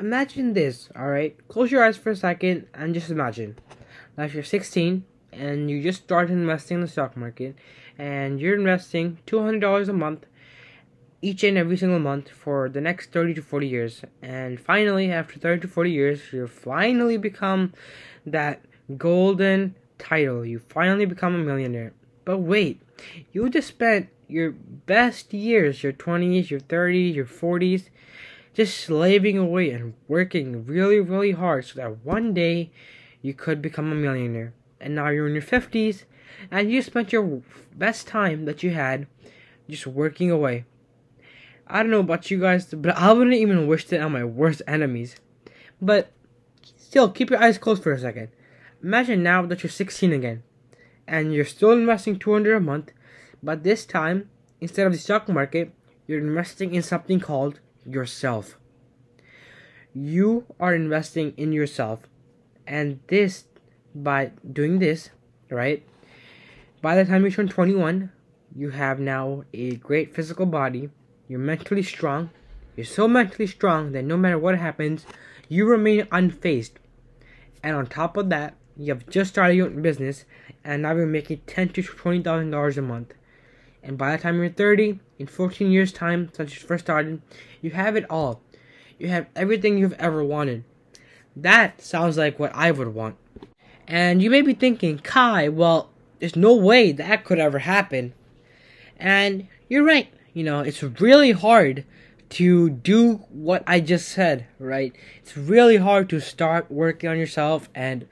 Imagine this, alright? Close your eyes for a second and just imagine if you're 16 and you just started investing in the stock market and you're investing $200 a month each and every single month for the next 30 to 40 years. And finally, after 30 to 40 years, you finally become that golden title. You finally become a millionaire. But wait, you just spent your best years, your 20s, your 30s, your 40s, just slaving away and working really, really hard so that one day you could become a millionaire. And now you're in your 50s and you spent your best time that you had just working away. I don't know about you guys, but I wouldn't even wish that on my worst enemies. But still, keep your eyes closed for a second. Imagine now that you're 16 again and you're still investing 200 a month, but this time, instead of the stock market, you're investing in something called yourself. You are investing in yourself, and this by doing this, right? By the time you turn 21, you have now a great physical body, you're mentally strong, you're so mentally strong that no matter what happens, you remain unfazed. And on top of that, you have just started your own business and now you're making ten to twenty thousand dollars a month. And by the time you're 30, in 14 years' time, since you first started, you have it all. You have everything you've ever wanted. That sounds like what I would want. And you may be thinking, Kai, well, there's no way that could ever happen. And you're right. You know, it's really hard to do what I just said, right? It's really hard to start working on yourself and,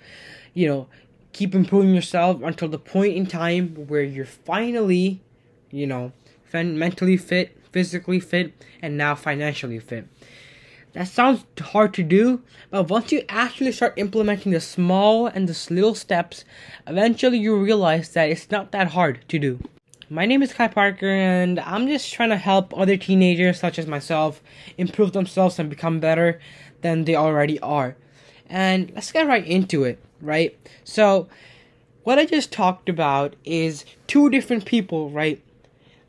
you know, keep improving yourself until the point in time where you're finally you know, mentally fit, physically fit, and now financially fit. That sounds hard to do, but once you actually start implementing the small and the little steps, eventually you realize that it's not that hard to do. My name is Kai Parker, and I'm just trying to help other teenagers such as myself improve themselves and become better than they already are. And let's get right into it, right? So, what I just talked about is two different people, right?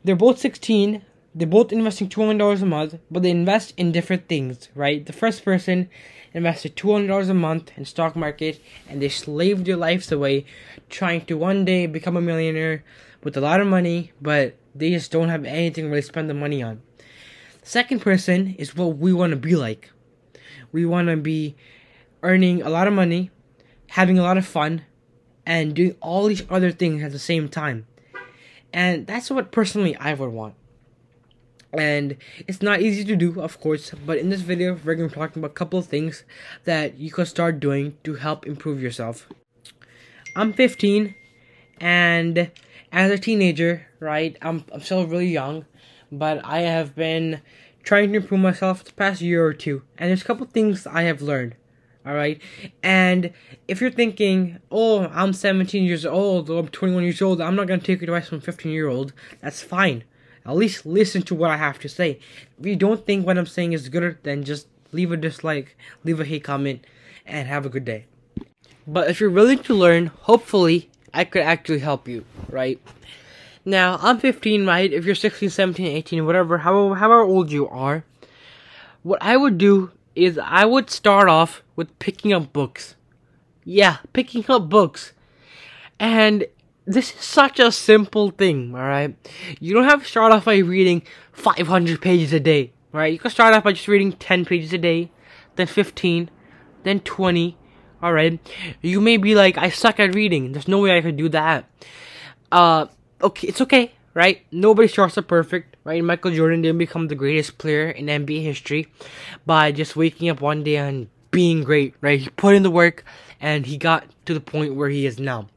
they're both 16, they're both investing $200 a month, but they invest in different things, right? The first person invested $200 a month in stock market and they slaved their lives away trying to one day become a millionaire with a lot of money, but they just don't have anything to really spend the money on. second person is what we want to be like. We want to be earning a lot of money, having a lot of fun, and doing all these other things at the same time. And that's what personally I would want. And it's not easy to do, of course, but in this video, we're going to be talking about a couple of things that you could start doing to help improve yourself. I'm 15, and as a teenager, right, I'm, I'm still really young, but I have been trying to improve myself the past year or two, and there's a couple of things I have learned all right and if you're thinking oh i'm 17 years old or i'm 21 years old i'm not going to take advice from 15 year old that's fine at least listen to what i have to say if you don't think what i'm saying is good then just leave a dislike leave a hate comment and have a good day but if you're willing to learn hopefully i could actually help you right now i'm 15 right if you're 16 17 18 whatever however, however old you are what i would do is I would start off with picking up books. Yeah, picking up books. And this is such a simple thing, alright? You don't have to start off by reading 500 pages a day, alright? You can start off by just reading 10 pages a day, then 15, then 20, alright? You may be like, I suck at reading. There's no way I could do that. Uh, okay, it's okay right? Nobody starts are perfect, right? Michael Jordan didn't become the greatest player in NBA history by just waking up one day and being great, right? He put in the work and he got to the point where he is now.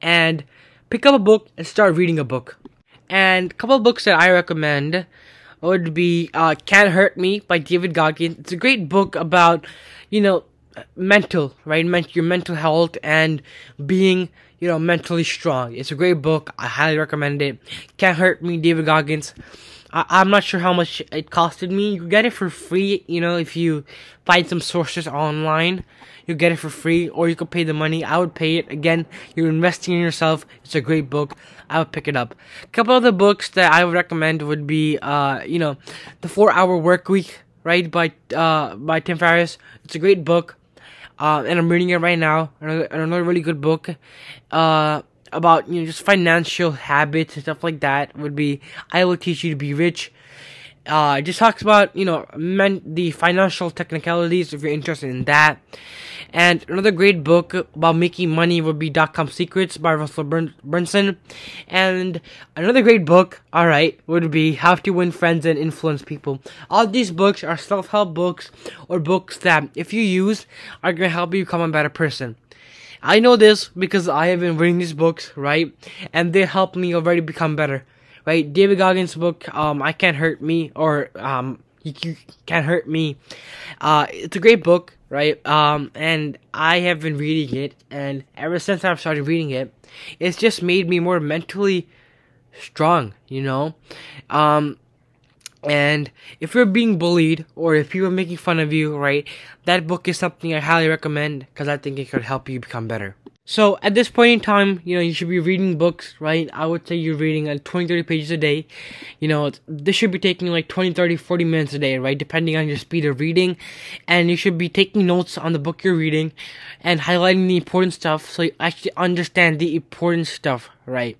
And pick up a book and start reading a book. And a couple of books that I recommend would be uh, Can't Hurt Me by David Goggins. It's a great book about, you know, mental, right? Ment- your mental health and being, you know, mentally strong. It's a great book. I highly recommend it. Can't Hurt Me, David Goggins. I- am not sure how much it costed me. You get it for free, you know, if you find some sources online. You get it for free, or you could pay the money. I would pay it. Again, you're investing in yourself. It's a great book. I would pick it up. A couple of the books that I would recommend would be, uh, you know, The Four Hour Work Week, right? By uh, by Tim Ferriss. It's a great book uh, and I'm reading it right now. Another really good book uh, about you know just financial habits and stuff like that would be I will teach you to be rich. Uh, it just talks about you know men, the financial technicalities if you're interested in that. And another great book about making money would be Dot Com Secrets by Russell Bern- Brunson. And another great book, alright, would be How to Win Friends and Influence People. All these books are self help books or books that, if you use, are going to help you become a better person. I know this because I have been reading these books, right? And they helped me already become better right? David Goggins' book, um, I Can't Hurt Me, or um, you, Can't Hurt Me. Uh, it's a great book, right? Um, and I have been reading it, and ever since I've started reading it, it's just made me more mentally strong, you know? Um, and if you're being bullied or if people are making fun of you, right, that book is something I highly recommend because I think it could help you become better. So at this point in time, you know, you should be reading books, right? I would say you're reading like 20, 30 pages a day. You know, this should be taking like 20, 30, 40 minutes a day, right? Depending on your speed of reading. And you should be taking notes on the book you're reading and highlighting the important stuff so you actually understand the important stuff, right?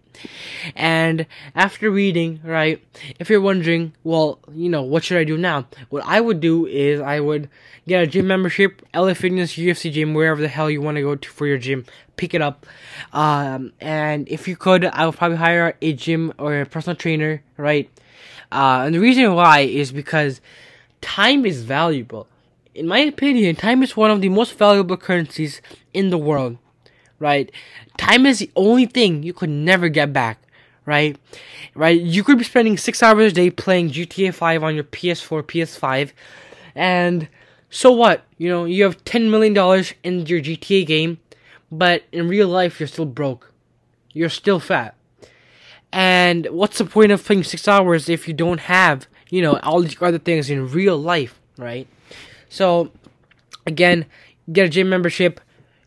And after reading, right, if you're wondering, well, you know, what should I do now? What I would do is I would get a gym membership, LA Fitness, UFC Gym, wherever the hell you want to go to for your gym, pick it up. Um, and if you could, I would probably hire a gym or a personal trainer, right? Uh, and the reason why is because time is valuable. In my opinion, time is one of the most valuable currencies in the world, right? time is the only thing you could never get back, right? Right? You could be spending six hours a day playing GTA 5 on your PS4, PS5, and so what? You know, you have $10 million in your GTA game, but in real life, you're still broke. You're still fat. And what's the point of playing six hours if you don't have, you know, all these other things in real life, right? So, again, get a gym membership,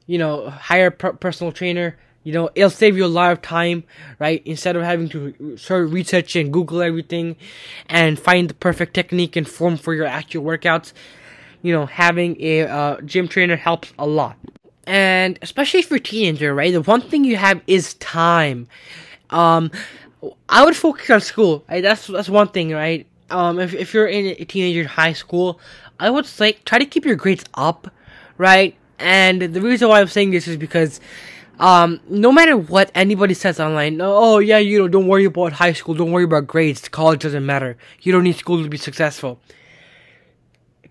you know, hire a personal trainer, you know, it'll save you a lot of time, right? Instead of having to start researching, Google everything, and find the perfect technique and form for your actual workouts. You know, having a uh, gym trainer helps a lot. And especially if you're a teenager, right? The one thing you have is time. Um, I would focus on school. Right? That's that's one thing, right? Um, if if you're in a teenager high school, I would like try to keep your grades up, right? And the reason why I'm saying this is because um, no matter what anybody says online, oh yeah, you know, don't worry about high school, don't worry about grades, college doesn't matter. You don't need school to be successful.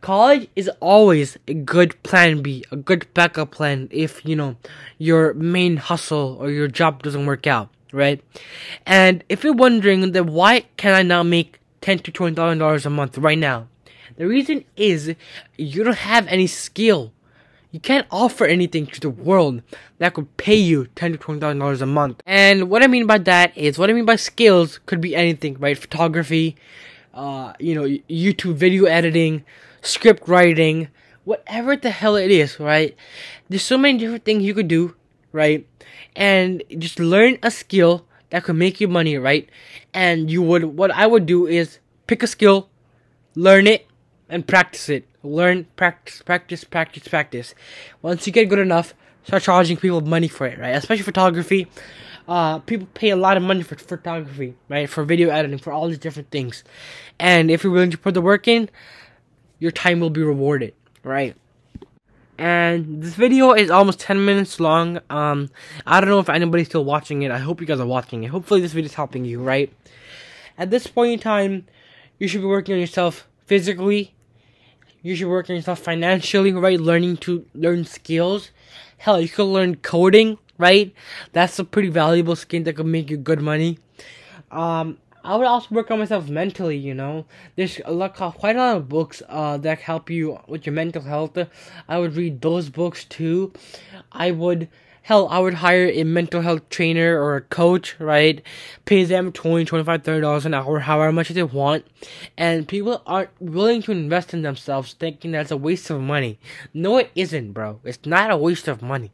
College is always a good plan B, a good backup plan if, you know, your main hustle or your job doesn't work out, right? And if you're wondering that why can I not make ten to twenty thousand dollars a month right now? The reason is you don't have any skill you can't offer anything to the world that could pay you ten to twenty thousand dollars a month. And what I mean by that is what I mean by skills could be anything, right? Photography, uh, you know, YouTube video editing, script writing, whatever the hell it is, right? There's so many different things you could do, right? And just learn a skill that could make you money, right? And you would what I would do is pick a skill, learn it, and practice it. Learn, practice, practice, practice, practice. Once you get good enough, start charging people money for it, right? Especially photography. Uh, people pay a lot of money for photography, right? For video editing, for all these different things. And if you're willing to put the work in, your time will be rewarded, right? And this video is almost 10 minutes long. Um, I don't know if anybody's still watching it. I hope you guys are watching it. Hopefully this video is helping you, right? At this point in time, you should be working on yourself physically, usually working yourself financially, right? Learning to learn skills. Hell, you could learn coding, right? That's a pretty valuable skill that could make you good money. Um, I would also work on myself mentally, you know. There's a lot, quite a lot of books uh, that help you with your mental health. I would read those books too. I would Hell, I would hire a mental health trainer or a coach, right? Pay them 20 25 $30 an hour, however much they want. And people aren't willing to invest in themselves thinking that's a waste of money. No, it isn't, bro. It's not a waste of money.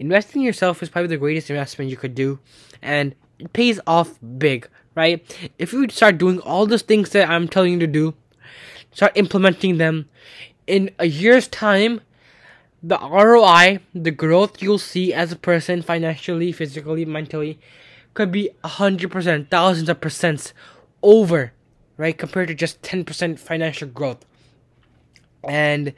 Investing in yourself is probably the greatest investment you could do. And it pays off big, right? If you start doing all those things that I'm telling you to do, start implementing them, in a year's time, the ROI, the growth you'll see as a person financially, physically, mentally, could be 100%, thousands of percents over, right? Compared to just 10% financial growth. And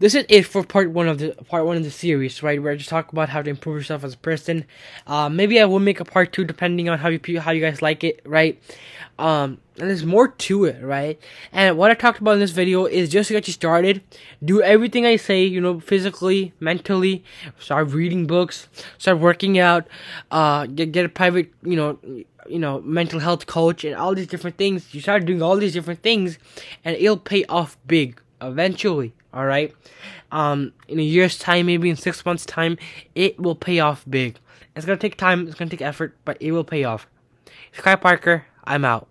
this is it for part one of the part one of the series, right? Where I just talk about how to improve yourself as a person. Uh, maybe I will make a part two depending on how you how you guys like it, right? Um, and there's more to it, right? And what I talked about in this video is just to get you started. Do everything I say, you know, physically, mentally. Start reading books. Start working out. Uh, get get a private, you know, you know, mental health coach and all these different things. You start doing all these different things, and it'll pay off big eventually all right um in a year's time maybe in six months time it will pay off big it's gonna take time it's gonna take effort but it will pay off sky parker i'm out